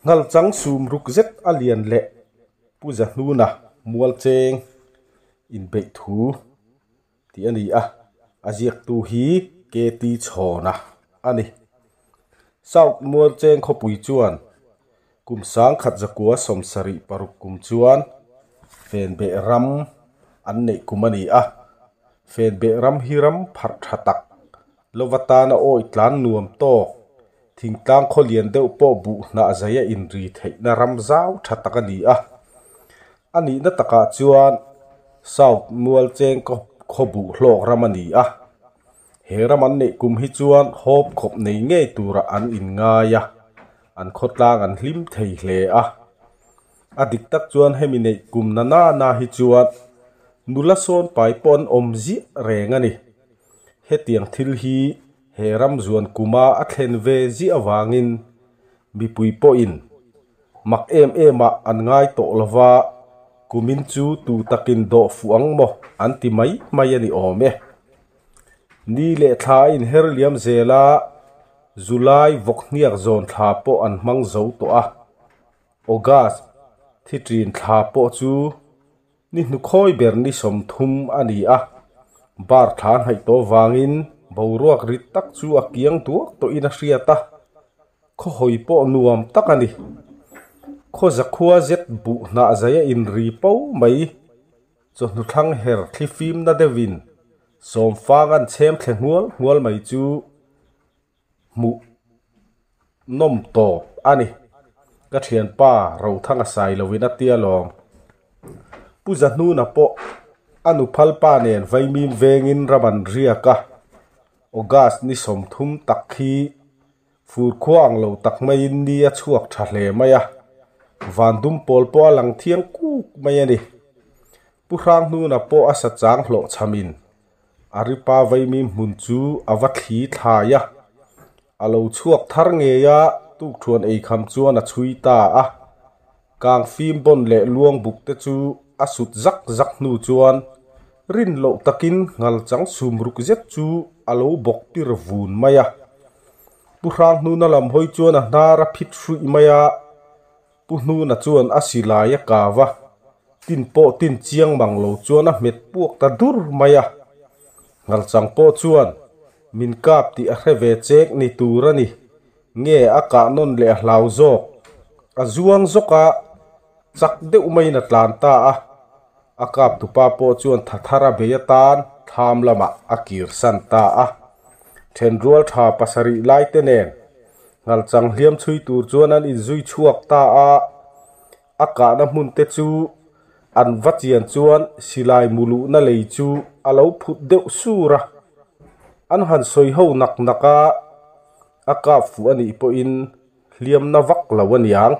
ngal chang sum ruk zet alian le puja nu na mual cheng in be thu ti ani a aziak tu hi ke ti cho chona ani sau mual cheng kho pui chuan kum sang khat zakua som sari paruk kum chuan fen be ram an nei kumani a fen be ram hiram ram phar tha tak lovata na oi tlan nuam tok thỉnh tang thingtlang khawlian deuh pawh buh hnah zeia inri theihna ram zau ṭha tak a ni a a nihna takah chuan south mual cheng khawbuh hlawk ram a ni a he ram an neih kum hi chuan hawp khawp nghe nge ra anh in ngai a an khawtlang an hlim thei hle a a dik tak chuan hemi neih kum na na na hi chuan nula sawn pai pawh an awm zih reng a ni he tiang thil hi he ram zuan kuma a thlen ve zi awangin mipui po in mak em em a an ngai to lova kumin chu tu takin do fuang mo an ti mai mai ani ome ni le tha in her liam zela zulai vokniak zon tha po an mang zo to a august thi trin tha po chu ni nu khoi ber ni som thum ani a bar than hai to wangin boruak rit tak chu a tua tuak to in ta hriata kho hoipo nuam tak ani kho zakhua zet bu na zaya in ri po mai cho nu thang her thli phim na devin som pha gan chem thlen hual hual mai chu mu nom to anh ani ka thian pa ro thang a sai lovin a tia lom puza nu na po anu phal pa nen vaimim vengin raban riaka โอกาสนิสมทุมตักขีฟูขควางเราตักไม่ยินดีช่วทะเลไม่อะวันดุมปอลปอลังเทียงกูไม่ยันดิผู้ร่างนู่นปออาศัจางหลอชามินอาริปาไวมีมุนจูอวัตขีทายะอาเราชวกทารเงียะตุกชวนเอคำจวนชุยตาอะกางฟิล์มบนเละลวงบุกเตจูอาสุดจักจักนูจวนรินหลอตะกินงาลจังซุมรุกเจ็ดจู alo bok tir vun maya pu hrang nu na lam hoi chuan a hnara phit hrui maya pu nu na chuan a silai a kawa tin po tin chiang mang lo chuan a met puak ta dur maya ngal chang po chuan min kap ti a hrewe chek ni turani nge a ka non le lau zawk a zuang zoka ah, chak deuh mai na tlan ta a ah. a kap tu pa po chuan thathara be tan tham lama akir san ta a then rual tha pasari lai te nen ngal chang hliam chui tur chuan an in zui chuak ta a aka na hmun te chu an vachian chuan silai mulu na lei chu alo phut deuh sura an han soi ho nak naka aka fu ani po in hliam na vak lo an yang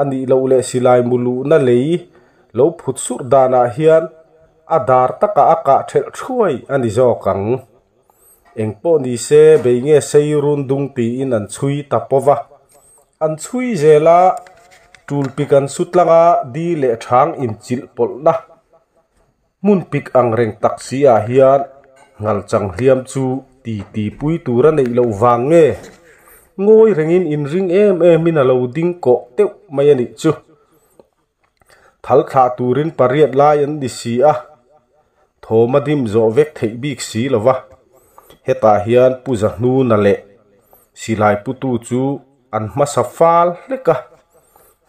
ani lo le silai mulu na lei lo phut sur dana hian a dar taka a kah thelh thuai ani zawk ang eng pawh ni se bei nge seirun dung tiin an chui tapowa an chui zela tulpik an sut langa di le thang in chil polna mun pik ang reng taksi a hian ngal chang hliam chu ti ti pui tura nei lo wang nge ngôi rengin in ring em em min alo ding ko teu mai ani chu thal kha turin pariat lai an di si a tho madim zo vek thei bik si lova heta hian puza hnu na le silai putu chu an xa sa lê leka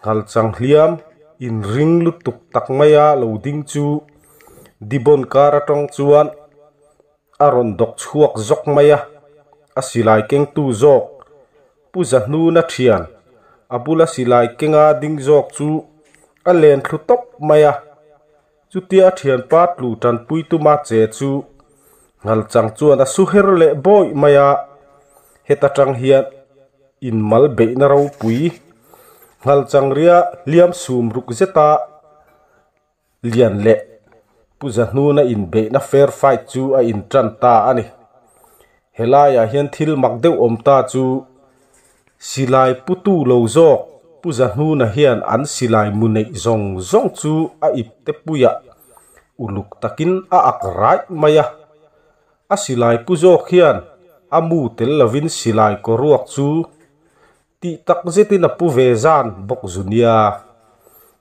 ngal chang hliam in ring lu tuk tak maya lo ding chu dibon kara tong chuan aron dok chuak zok maya asilai keng tu zok puza hnu na thian abula silai kenga ding zok chu lên thu top maya chú tia thian pa tlu tan pui tu ma che chu ngal chang chuan a su her le boy maya heta tang hian in mal be na ro pui ngal chang ria liam sum ruk zeta lian le puja nu na in be na fair fight chú a in tran ta ani helaya hian thil mak deuh om ta chu silai putu lo zawk puza hnu na hian an silai munei nei zong zong chu a ip te puya uluk takin a ak rai maya a silai pu zawk a mu tel lovin silai ko ruak chu ti tak zetin a pu zan bok zunia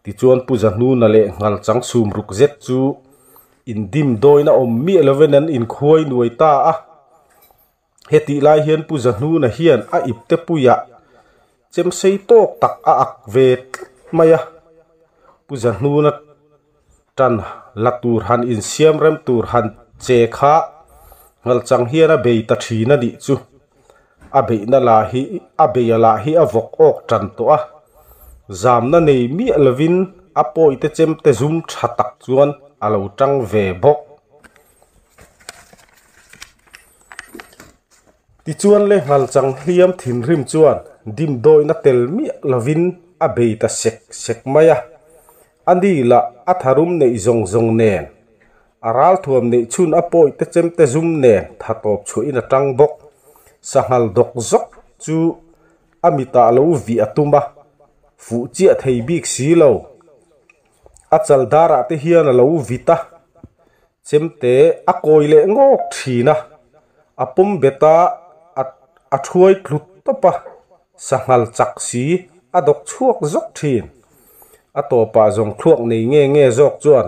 ti chuan puza hnu na le ngal chang sum ruk zet chu in dim doina om mi eleven an in khoi nuai ta a heti lai hian puza hnu na hian a ip te puya chem sei tok tak a ak ve maya puja hnuna tan latur han in siam rem tur han che kha ngal chang hian a be ta thina ni chu a be na la hi a be ya la hi a vọc ok tan to a zam na nei mi alvin à a poi te chem te zum tha tak chuan alo tang ve bok ti chuan le ngal chang hiam thìn rim chuan dim doi na tel mi lovin a be sek sek maya andi la atharum nei zong zong nen aral thuam nei chun apoi te chem te zum nen thatop chu in a tang bok sahal dok zok chu amita lo vi atuma fu chia thei bik si lo achal dara te hian lo vita chem te akoi le ngok thina apum beta at athuai thlut topa sangal chak si adok chuak zok thin atopa zong thuak nei nge nge zok chuan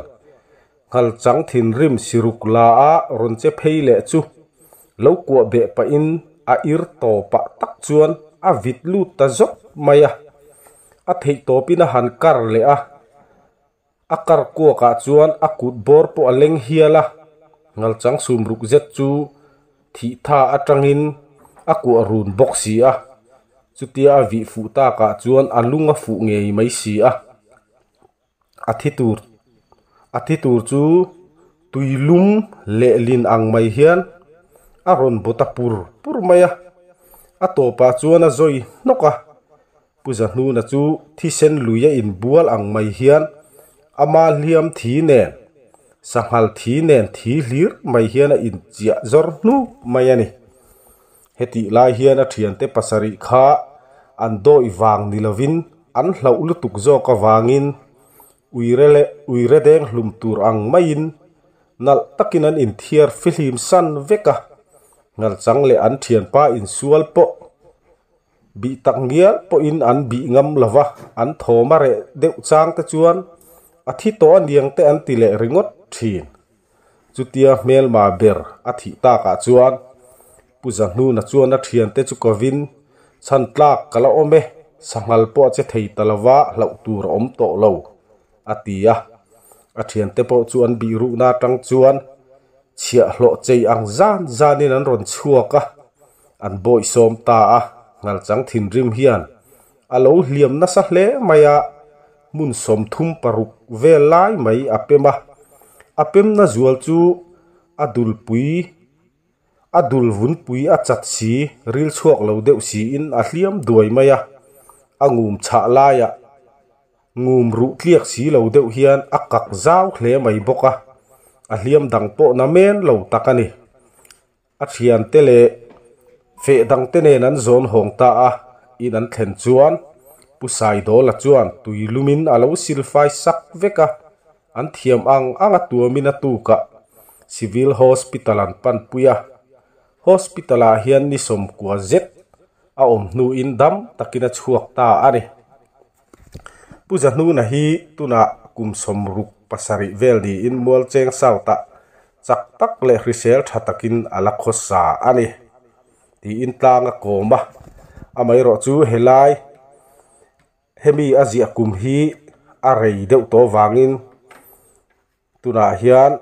ngal chang thin rim siruk la a ron che pheile chu lo kwa be pa in a ir to pa tak chuan a vit lu ta zok maya a thei to pin a han kar le a a kar kwa ka chuan a kut bor po a leng hiala ngal chang sumruk zet chu thi tha atangin aku arun boksi a chutia a vih fuh taka chuan a lunga fuh ngei mai si a a thi tur a thi tur chu tui lum le lin ang mai hian a ron bota pur pur mai a a topa chuan a zoi noka puza hnu na chu thi sen luia in bual ang mai hian ama liam thi nen sanghal thi nen thi lir mai hian a in chia zor hnu mai ani heti lai hian a thian te pasari kha an dawi vang nilovin an hloh lutuk zawka vangin uirele uiredeng hlum tur ang maiin nal takin an in thiar fihlim san veka ngal chang le an thian pa in sual po bi tắc nghĩa po in an bi ngam lava an thô mà rẻ đeo ta chuan a thi to an te an tỷ lệ ringot thin chu mel ma ber a ta ka chuan puza nu na chuan a thian te chu kovin san tlak kala ome sangal po che thei talawa lau tur om to lo atia a te po chuan bi ru na tang chuan chia hlo chei ang zan zanin an ron chuaka an boi som ta a ngal chang thin rim hian alo hliam na sa hle maya mun som thum paruk ve lai mai apema apem na zual chu adul pui adul dul vun pui a chat si ril chuak lo deuh si in a hliam duai mai a a ngum chha lai a ngum ru tliak si lo deuh hian a kak zau hle mai bawk a a hliam dang pawh na men lo tak ani a thian te le fe dang te nen an zon hong ta a in an thlen chuan pusai do la chuan tui lumin alo silfai sak veka an thiam ang anga tuamin a tu ka civil hospital an pan puya hospital a hian ni som kwa zet a om nu in dam takina chuak ta ani puja nu na hi tuna kum som ruk pasari vel ni in mual cheng ta chak tak le hrisel tha takin ala khosa ani ti in tlanga koma amai ro chu helai hemi azia kum hi a rei deuh to wangin tuna hian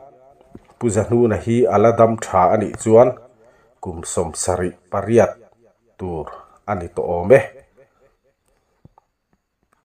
puja nu na hi ala dam tha ani chuan kum som sari pariat tur anito omeh